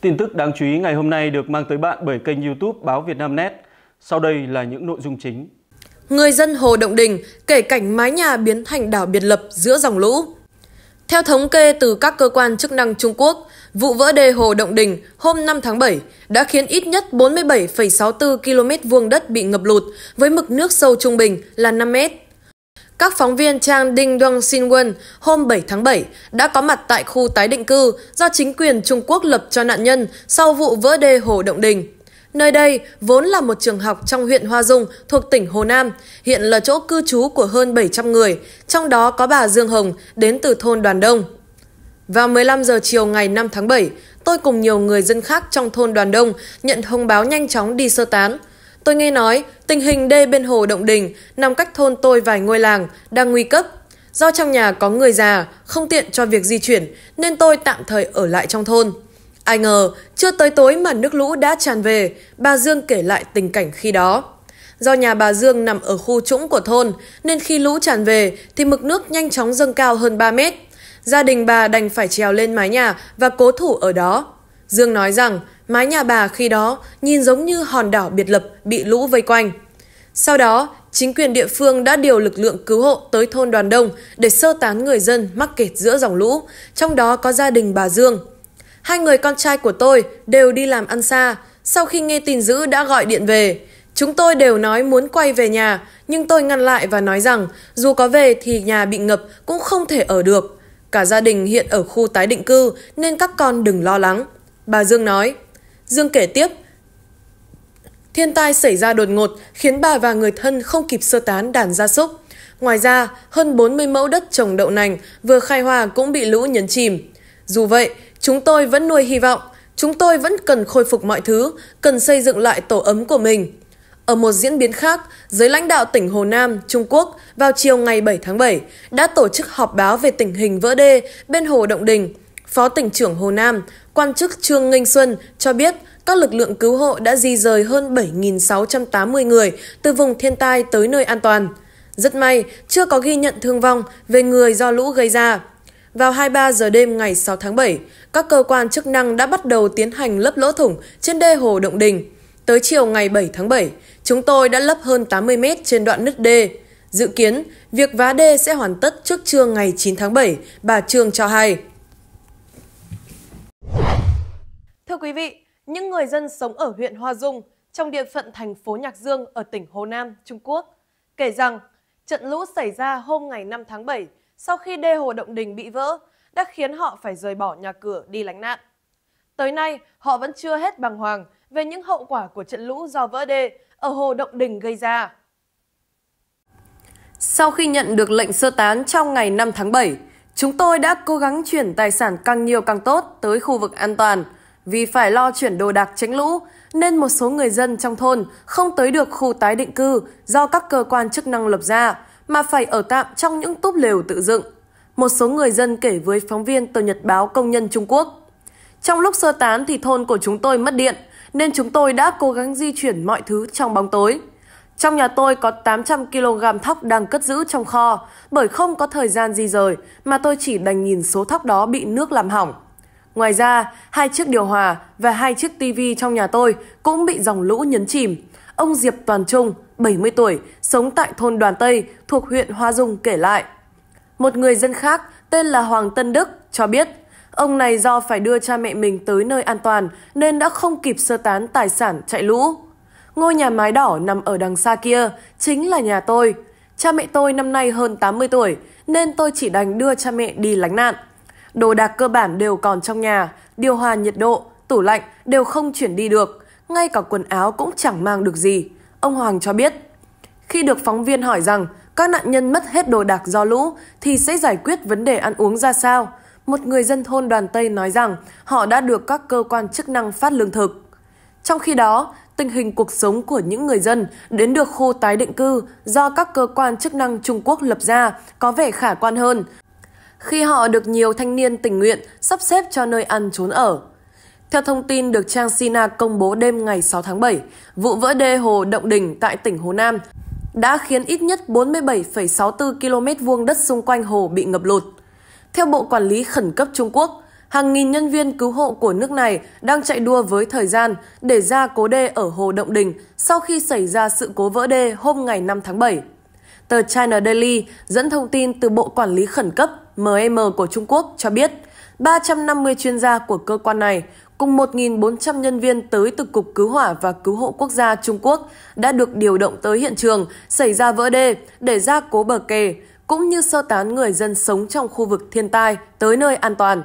Tin tức đáng chú ý ngày hôm nay được mang tới bạn bởi kênh YouTube Báo Việt Nam Net. Sau đây là những nội dung chính. Người dân Hồ Động Đình kể cảnh mái nhà biến thành đảo biệt lập giữa dòng lũ. Theo thống kê từ các cơ quan chức năng Trung Quốc, vụ vỡ đê Hồ Động Đình hôm 5 tháng 7 đã khiến ít nhất 47,64 km vuông đất bị ngập lụt với mực nước sâu trung bình là 5 mét. Các phóng viên Trang Đinh Đoang Xin Quân hôm 7 tháng 7 đã có mặt tại khu tái định cư do chính quyền Trung Quốc lập cho nạn nhân sau vụ vỡ đê Hồ Động Đình. Nơi đây vốn là một trường học trong huyện Hoa Dung thuộc tỉnh Hồ Nam, hiện là chỗ cư trú của hơn 700 người, trong đó có bà Dương Hồng đến từ thôn Đoàn Đông. Vào 15 giờ chiều ngày 5 tháng 7, tôi cùng nhiều người dân khác trong thôn Đoàn Đông nhận thông báo nhanh chóng đi sơ tán – Tôi nghe nói, tình hình đê bên hồ Động Đình, nằm cách thôn tôi vài ngôi làng, đang nguy cấp. Do trong nhà có người già, không tiện cho việc di chuyển, nên tôi tạm thời ở lại trong thôn. Ai ngờ, chưa tới tối mà nước lũ đã tràn về, bà Dương kể lại tình cảnh khi đó. Do nhà bà Dương nằm ở khu trũng của thôn, nên khi lũ tràn về thì mực nước nhanh chóng dâng cao hơn 3 mét. Gia đình bà đành phải trèo lên mái nhà và cố thủ ở đó. Dương nói rằng mái nhà bà khi đó nhìn giống như hòn đảo biệt lập bị lũ vây quanh. Sau đó, chính quyền địa phương đã điều lực lượng cứu hộ tới thôn Đoàn Đông để sơ tán người dân mắc kẹt giữa dòng lũ, trong đó có gia đình bà Dương. Hai người con trai của tôi đều đi làm ăn xa, sau khi nghe tin dữ đã gọi điện về. Chúng tôi đều nói muốn quay về nhà, nhưng tôi ngăn lại và nói rằng dù có về thì nhà bị ngập cũng không thể ở được. Cả gia đình hiện ở khu tái định cư nên các con đừng lo lắng. Bà Dương nói. Dương kể tiếp, Thiên tai xảy ra đột ngột khiến bà và người thân không kịp sơ tán đàn gia súc. Ngoài ra, hơn 40 mẫu đất trồng đậu nành vừa khai hoa cũng bị lũ nhấn chìm. Dù vậy, chúng tôi vẫn nuôi hy vọng, chúng tôi vẫn cần khôi phục mọi thứ, cần xây dựng lại tổ ấm của mình. Ở một diễn biến khác, giới lãnh đạo tỉnh Hồ Nam, Trung Quốc vào chiều ngày 7 tháng 7 đã tổ chức họp báo về tình hình vỡ đê bên Hồ Động Đình – Phó tỉnh trưởng Hồ Nam, quan chức Trương Nghênh Xuân cho biết các lực lượng cứu hộ đã di rời hơn 7.680 người từ vùng thiên tai tới nơi an toàn. Rất may, chưa có ghi nhận thương vong về người do lũ gây ra. Vào 23 giờ đêm ngày 6 tháng 7, các cơ quan chức năng đã bắt đầu tiến hành lấp lỗ thủng trên đê hồ Động Đình. Tới chiều ngày 7 tháng 7, chúng tôi đã lấp hơn 80 mét trên đoạn nứt đê. Dự kiến, việc vá đê sẽ hoàn tất trước trưa ngày 9 tháng 7, bà Trương cho hay. Thưa quý vị, những người dân sống ở huyện Hoa Dung, trong địa phận thành phố Nhạc Dương ở tỉnh Hồ Nam, Trung Quốc, kể rằng trận lũ xảy ra hôm ngày 5 tháng 7 sau khi đê hồ Động Đình bị vỡ đã khiến họ phải rời bỏ nhà cửa đi lánh nạn. Tới nay, họ vẫn chưa hết bàng hoàng về những hậu quả của trận lũ do vỡ đê ở hồ Động Đình gây ra. Sau khi nhận được lệnh sơ tán trong ngày 5 tháng 7, chúng tôi đã cố gắng chuyển tài sản càng nhiều càng tốt tới khu vực an toàn – vì phải lo chuyển đồ đạc tránh lũ, nên một số người dân trong thôn không tới được khu tái định cư do các cơ quan chức năng lập ra, mà phải ở tạm trong những túp lều tự dựng. Một số người dân kể với phóng viên tờ Nhật báo Công nhân Trung Quốc. Trong lúc sơ tán thì thôn của chúng tôi mất điện, nên chúng tôi đã cố gắng di chuyển mọi thứ trong bóng tối. Trong nhà tôi có 800 kg thóc đang cất giữ trong kho, bởi không có thời gian di rời mà tôi chỉ đành nhìn số thóc đó bị nước làm hỏng. Ngoài ra, hai chiếc điều hòa và hai chiếc tivi trong nhà tôi cũng bị dòng lũ nhấn chìm. Ông Diệp Toàn Trung, 70 tuổi, sống tại thôn Đoàn Tây thuộc huyện Hoa Dung kể lại. Một người dân khác tên là Hoàng Tân Đức cho biết, ông này do phải đưa cha mẹ mình tới nơi an toàn nên đã không kịp sơ tán tài sản chạy lũ. Ngôi nhà mái đỏ nằm ở đằng xa kia chính là nhà tôi. Cha mẹ tôi năm nay hơn 80 tuổi nên tôi chỉ đành đưa cha mẹ đi lánh nạn. Đồ đạc cơ bản đều còn trong nhà, điều hòa nhiệt độ, tủ lạnh đều không chuyển đi được, ngay cả quần áo cũng chẳng mang được gì, ông Hoàng cho biết. Khi được phóng viên hỏi rằng các nạn nhân mất hết đồ đạc do lũ thì sẽ giải quyết vấn đề ăn uống ra sao, một người dân thôn Đoàn Tây nói rằng họ đã được các cơ quan chức năng phát lương thực. Trong khi đó, tình hình cuộc sống của những người dân đến được khu tái định cư do các cơ quan chức năng Trung Quốc lập ra có vẻ khả quan hơn khi họ được nhiều thanh niên tình nguyện sắp xếp cho nơi ăn trốn ở. Theo thông tin được trang Sina công bố đêm ngày 6 tháng 7, vụ vỡ đê hồ Động Đình tại tỉnh Hồ Nam đã khiến ít nhất 47,64 km vuông đất xung quanh hồ bị ngập lụt. Theo Bộ Quản lý Khẩn cấp Trung Quốc, hàng nghìn nhân viên cứu hộ của nước này đang chạy đua với thời gian để ra cố đê ở Hồ Động Đình sau khi xảy ra sự cố vỡ đê hôm ngày 5 tháng 7. Tờ China Daily dẫn thông tin từ Bộ Quản lý Khẩn cấp MM của Trung Quốc cho biết 350 chuyên gia của cơ quan này cùng 1.400 nhân viên tới từ Cục Cứu hỏa và Cứu hộ Quốc gia Trung Quốc đã được điều động tới hiện trường xảy ra vỡ đê để ra cố bờ kè, cũng như sơ tán người dân sống trong khu vực thiên tai tới nơi an toàn.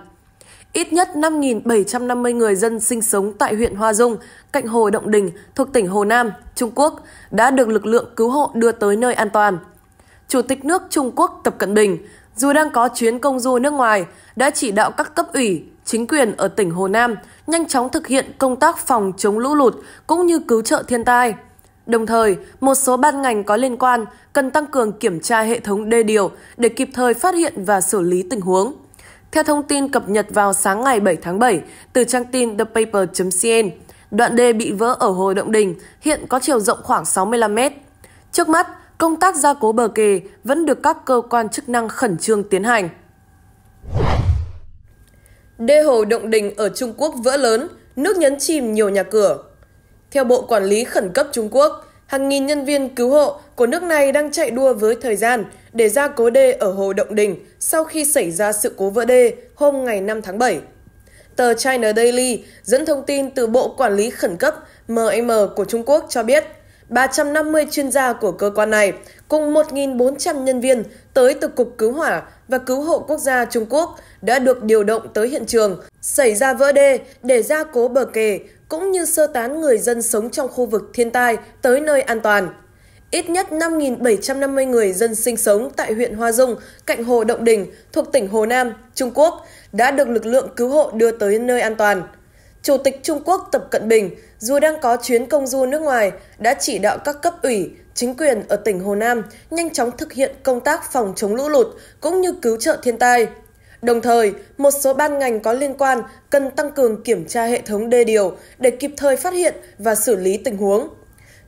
Ít nhất 5.750 người dân sinh sống tại huyện Hoa Dung, cạnh hồ Động Đình thuộc tỉnh Hồ Nam, Trung Quốc đã được lực lượng cứu hộ đưa tới nơi an toàn. Chủ tịch nước Trung Quốc Tập Cận Bình dù đang có chuyến công du nước ngoài, đã chỉ đạo các cấp ủy, chính quyền ở tỉnh Hồ Nam nhanh chóng thực hiện công tác phòng chống lũ lụt cũng như cứu trợ thiên tai. Đồng thời, một số ban ngành có liên quan cần tăng cường kiểm tra hệ thống đê điều để kịp thời phát hiện và xử lý tình huống. Theo thông tin cập nhật vào sáng ngày 7 tháng 7 từ trang tin The Paper cn đoạn đê bị vỡ ở Hồ Động Đình hiện có chiều rộng khoảng 65 mét. Trước mắt, công tác gia cố bờ kè vẫn được các cơ quan chức năng khẩn trương tiến hành. Đê hồ Động Đình ở Trung Quốc vỡ lớn, nước nhấn chìm nhiều nhà cửa. Theo Bộ Quản lý Khẩn cấp Trung Quốc, hàng nghìn nhân viên cứu hộ của nước này đang chạy đua với thời gian để gia cố đê ở Hồ Động Đình sau khi xảy ra sự cố vỡ đê hôm ngày 5 tháng 7. Tờ China Daily dẫn thông tin từ Bộ Quản lý Khẩn cấp MM của Trung Quốc cho biết – 350 chuyên gia của cơ quan này cùng 1.400 nhân viên tới từ Cục Cứu hỏa và Cứu hộ Quốc gia Trung Quốc đã được điều động tới hiện trường, xảy ra vỡ đê để gia cố bờ kè, cũng như sơ tán người dân sống trong khu vực thiên tai tới nơi an toàn. Ít nhất 5.750 người dân sinh sống tại huyện Hoa Dung, cạnh hồ Động Đình, thuộc tỉnh Hồ Nam, Trung Quốc, đã được lực lượng cứu hộ đưa tới nơi an toàn. Chủ tịch Trung Quốc Tập Cận Bình dù đang có chuyến công du nước ngoài, đã chỉ đạo các cấp ủy, chính quyền ở tỉnh Hồ Nam nhanh chóng thực hiện công tác phòng chống lũ lụt cũng như cứu trợ thiên tai. Đồng thời, một số ban ngành có liên quan cần tăng cường kiểm tra hệ thống đê điều để kịp thời phát hiện và xử lý tình huống.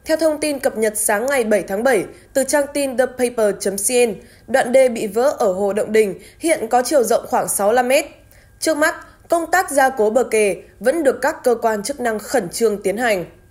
Theo thông tin cập nhật sáng ngày 7 tháng 7 từ trang tin The Paper cn đoạn đê bị vỡ ở Hồ Động Đình hiện có chiều rộng khoảng 65 mét. Trước mắt, công tác gia cố bờ kè vẫn được các cơ quan chức năng khẩn trương tiến hành.